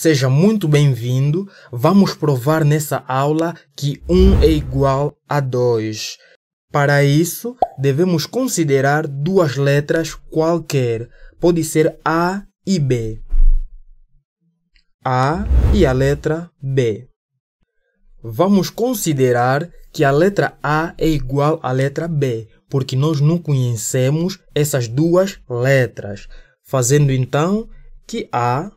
Seja muito bem-vindo. Vamos provar nessa aula que 1 é igual a 2. Para isso, devemos considerar duas letras qualquer. Pode ser A e B. A e a letra B. Vamos considerar que a letra A é igual à letra B, porque nós não conhecemos essas duas letras. Fazendo então que A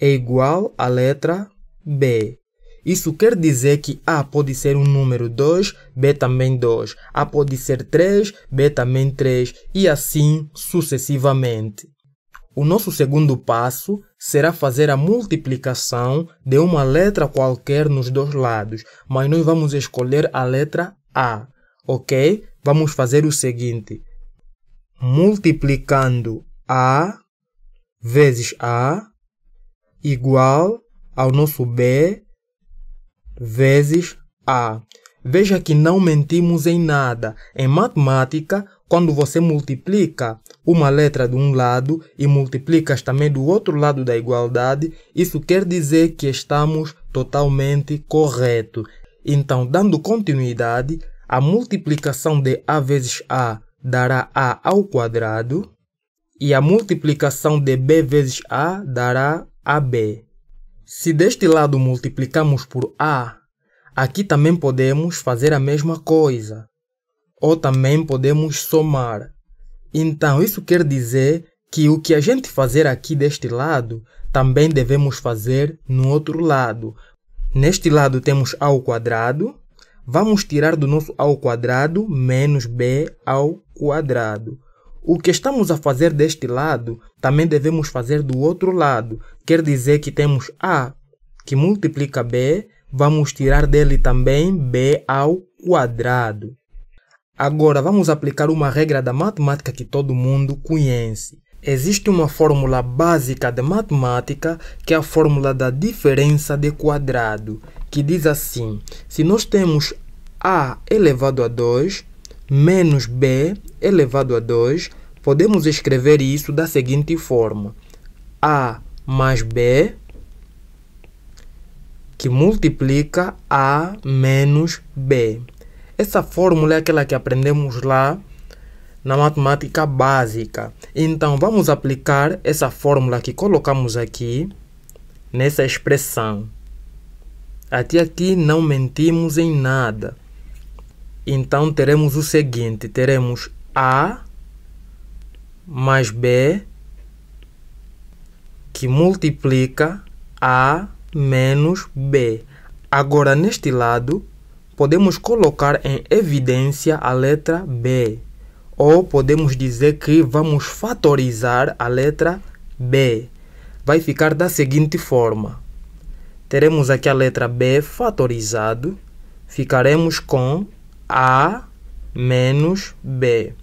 é igual à letra B. Isso quer dizer que A pode ser um número 2, B também 2, A pode ser 3, B também 3 e assim sucessivamente. O nosso segundo passo será fazer a multiplicação de uma letra qualquer nos dois lados, mas nós vamos escolher a letra A, ok? Vamos fazer o seguinte: multiplicando A vezes A igual ao nosso B vezes A. Veja que não mentimos em nada. Em matemática, quando você multiplica uma letra de um lado e multiplicas também do outro lado da igualdade, isso quer dizer que estamos totalmente correto. Então, dando continuidade, a multiplicação de A vezes A dará A ao quadrado e a multiplicação de B vezes A dará AB. Se deste lado multiplicamos por A, aqui também podemos fazer a mesma coisa. Ou também podemos somar. Então, isso quer dizer que o que a gente fazer aqui deste lado, também devemos fazer no outro lado. Neste lado temos A ao quadrado. Vamos tirar do nosso A ao quadrado menos B ao quadrado. O que estamos a fazer deste lado, também devemos fazer do outro lado. Quer dizer que temos A, que multiplica B, vamos tirar dele também B ao quadrado. Agora vamos aplicar uma regra da matemática que todo mundo conhece. Existe uma fórmula básica de matemática que é a fórmula da diferença de quadrado, que diz assim: se nós temos a elevado a 2 menos b elevado a 2 podemos escrever isso da seguinte forma: A mais B que multiplica A menos B. Essa fórmula é aquela que aprendemos lá na matemática básica. Então, vamos aplicar essa fórmula que colocamos aqui nessa expressão. Até aqui não mentimos em nada. Então, teremos o seguinte: teremos A mais B que multiplica A menos B. Agora, neste lado, podemos colocar em evidência a letra B. Ou podemos dizer que vamos fatorizar a letra B. Vai ficar da seguinte forma. Teremos aqui a letra B fatorizado. Ficaremos com A menos B.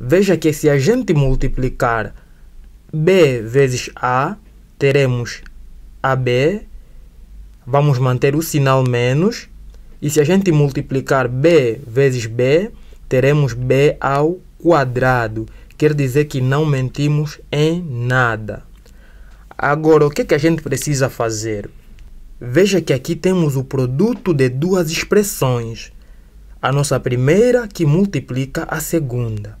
Veja que se a gente multiplicar B vezes A, teremos AB, vamos manter o sinal menos, e se a gente multiplicar B vezes B, teremos B ao quadrado. Quer dizer que não mentimos em nada. Agora, o que, é que a gente precisa fazer? Veja que aqui temos o produto de duas expressões. A nossa primeira que multiplica a segunda.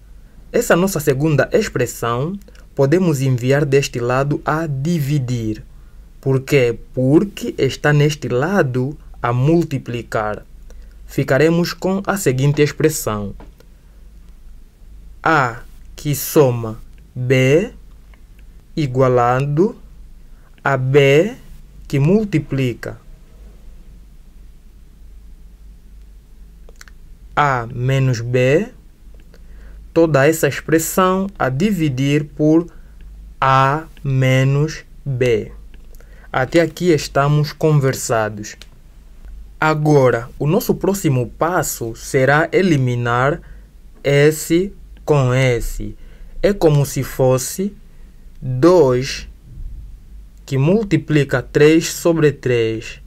Essa nossa segunda expressão podemos enviar deste lado a dividir. Por quê? Porque está neste lado a multiplicar. Ficaremos com a seguinte expressão: A que soma B igualando a B que multiplica A menos B toda essa expressão a dividir por A menos B. Até aqui estamos conversados. Agora, o nosso próximo passo será eliminar S com S. É como se fosse 2 que multiplica 3 sobre 3.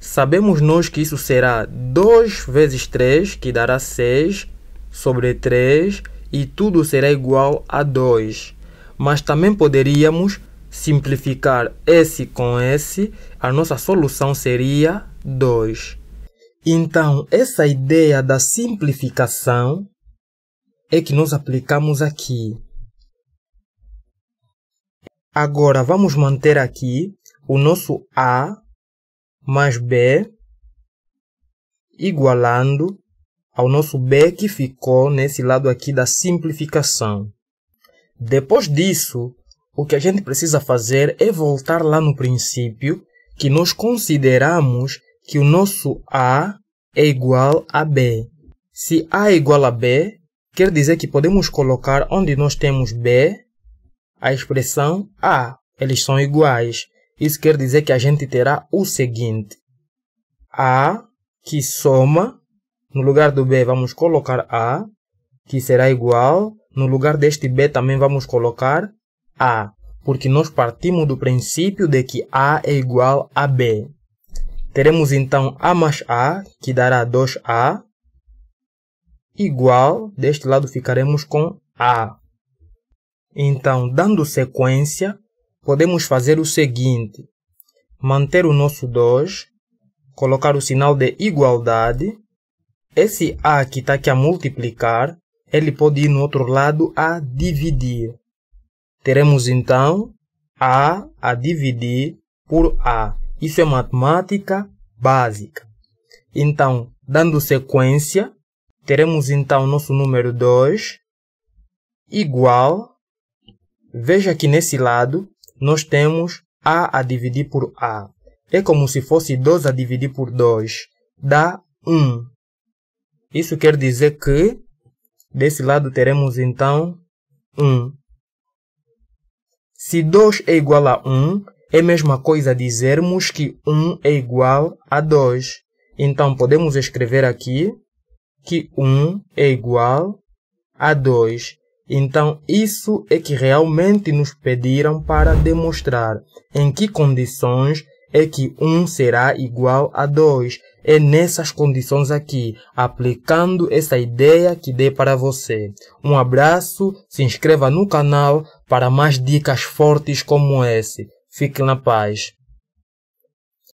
Sabemos nós que isso será 2 vezes 3, que dará 6, sobre 3 e tudo será igual a 2. Mas também poderíamos simplificar S com S, a nossa solução seria 2. Então, essa ideia da simplificação é que nós aplicamos aqui. Agora, vamos manter aqui o nosso A mais B igualando ao nosso que ficou nesse lado aqui da simplificação. Depois disso, o que a gente precisa fazer é voltar lá no princípio que nós consideramos que o nosso A é igual a B. Se A é igual a B, quer dizer que podemos colocar onde nós temos B a expressão A. Eles são iguais. Isso quer dizer que a gente terá o seguinte: A que soma no lugar do B, vamos colocar A, que será igual. No lugar deste B, também vamos colocar A, porque nós partimos do princípio de que A é igual a B. Teremos então A mais A, que dará 2A, igual, deste lado ficaremos com A. Então, dando sequência, podemos fazer o seguinte. Manter o nosso 2, colocar o sinal de igualdade, esse A que está aqui a multiplicar, ele pode ir no outro lado a dividir. Teremos então A a dividir por A. Isso é matemática básica. Então, dando sequência, teremos então nosso número 2 igual, veja que nesse lado nós temos A a dividir por A. É como se fosse 2 a dividir por 2, dá 1. Isso quer dizer que desse lado teremos então 1. Se 2 é igual a 1, é a mesma coisa dizermos que 1 é igual a 2. Então podemos escrever aqui que 1 é igual a 2. Então, isso é que realmente nos pediram para demonstrar em que condições é que 1 será igual a 2 é nessas condições aqui, aplicando essa ideia que dei para você. Um abraço, se inscreva no canal para mais dicas fortes como esse. Fique na paz.